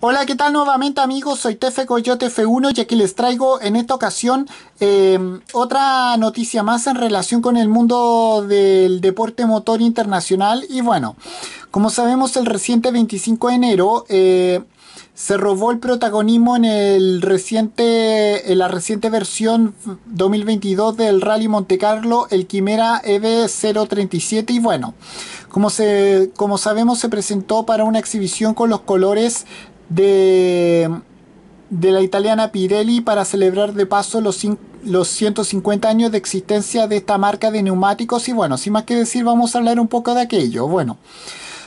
Hola, ¿qué tal nuevamente amigos? Soy Tefe Coyote F1 y aquí les traigo en esta ocasión em, otra noticia más en relación con el mundo del deporte motor internacional. Y bueno, como sabemos el reciente 25 de enero eh, se robó el protagonismo en, el reciente, en la reciente versión 2022 del Rally Monte Carlo, el Quimera ev 037 y bueno, como, se, como sabemos se presentó para una exhibición con los colores de, de la italiana Pirelli para celebrar de paso los, los 150 años de existencia de esta marca de neumáticos y bueno, sin más que decir vamos a hablar un poco de aquello. Bueno,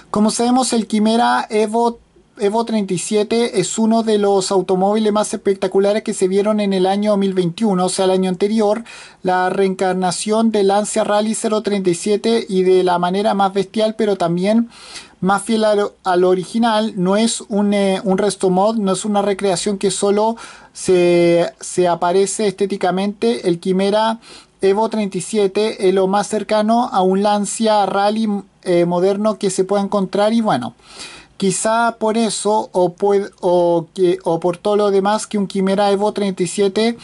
como sabemos el Quimera Evo Evo 37 es uno de los automóviles más espectaculares que se vieron en el año 2021, o sea, el año anterior, la reencarnación del Lancia Rally 037 y de la manera más bestial, pero también más fiel al, original. No es eh, un, resto mod, no es una recreación que solo se, aparece estéticamente. El Quimera Evo 37 es lo más cercano a un Lancia Rally eh, moderno que se pueda encontrar y bueno. Quizá por eso o, por todo lo demás que un Quimera Evo 37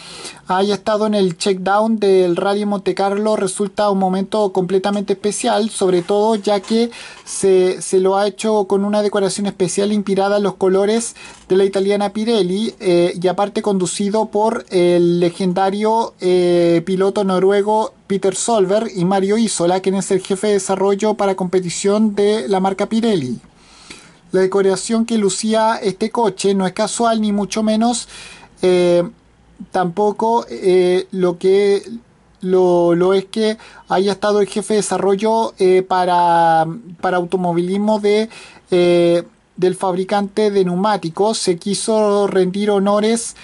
haya estado en el check down del Rally Monte Carlo resulta un momento completamente especial, sobre todo ya que se, lo ha hecho con una decoración especial inspirada en los colores de la italiana Pirelli eh, y aparte conducido por el legendario eh, piloto noruego Peter Solver y Mario Isola, quien es el jefe de desarrollo para competición de la marca Pirelli. La decoración que lucía este coche no es casual, ni mucho menos eh, tampoco eh, lo que lo, es que haya estado el jefe de desarrollo eh, para, para, automovilismo de, del fabricante de neumáticos. Se quiso rendir honores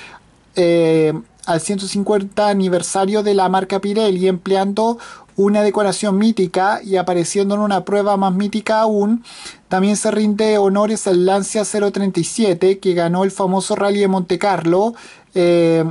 al 150 aniversario de la marca Pirelli empleando una decoración mítica y apareciendo en una prueba más mítica aún, también se rinde honores al Lancia 037 que ganó el famoso Rally de Monte Carlo eh,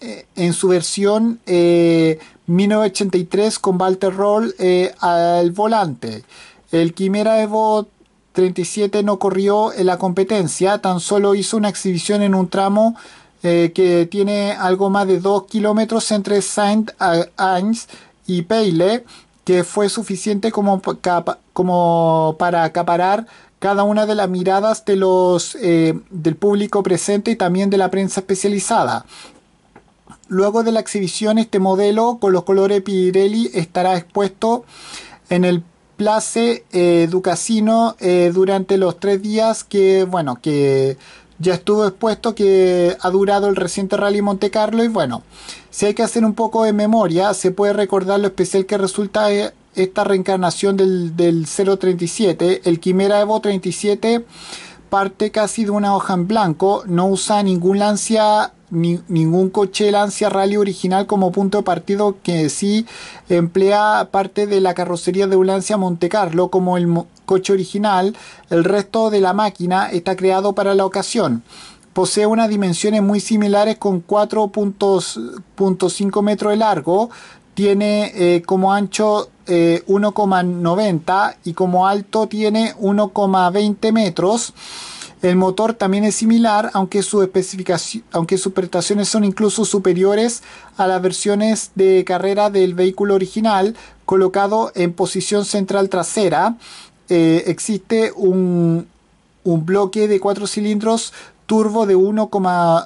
eh, en su versión 1983 eh, con Walter Roll al volante. El Quimera Evo 37 no corrió en la competencia, tan solo hizo una exhibición en un tramo que tiene algo más de 2 kilómetros entre Saint-Ange y que fue suficiente como, como para acaparar cada una de las miradas de los, eh, del público presente y también de la prensa especializada. Luego de la exhibición, este modelo con los colores Pirelli estará expuesto en el Place eh, du Ducasino eh, durante los tres días que, bueno, que ya estuvo expuesto que ha durado el reciente Rally Monte Carlo y bueno, si hay que hacer un poco de memoria, se puede recordar lo especial que resulta eh, esta reencarnación del, 037, el Quimera Evo 37 parte casi de una hoja en blanco, no usa ningún Lancia, ningún coche Lancia Rally original como punto de partido, que sí emplea parte de la carrocería de un Lancia Monte Carlo como el, coche original, el resto de la máquina está creado para la ocasión. Posee unas dimensiones muy similares con 4.5 metros de largo, tiene eh, como ancho 1,90 eh, y como alto tiene 1,20 metros. El motor también es similar, aunque, su aunque sus prestaciones son incluso superiores a las versiones de carrera del vehículo original, colocado en posición central trasera. Eh, existe un, bloque de cuatro cilindros turbo de 1,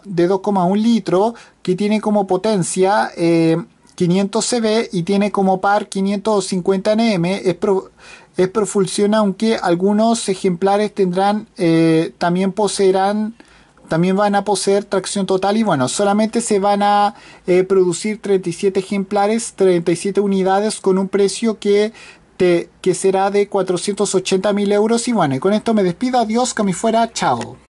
de 2,1 litro que tiene como potencia 500 eh, CV y tiene como par 550 nm es, pro, es aunque algunos ejemplares tendrán eh, también poseerán también van a poseer tracción total y bueno, solamente se van a producir 37 ejemplares, 37 unidades con un precio que que será de 480 mil euros. Y bueno, y con esto me despido. Adiós, que me fuera. Chao.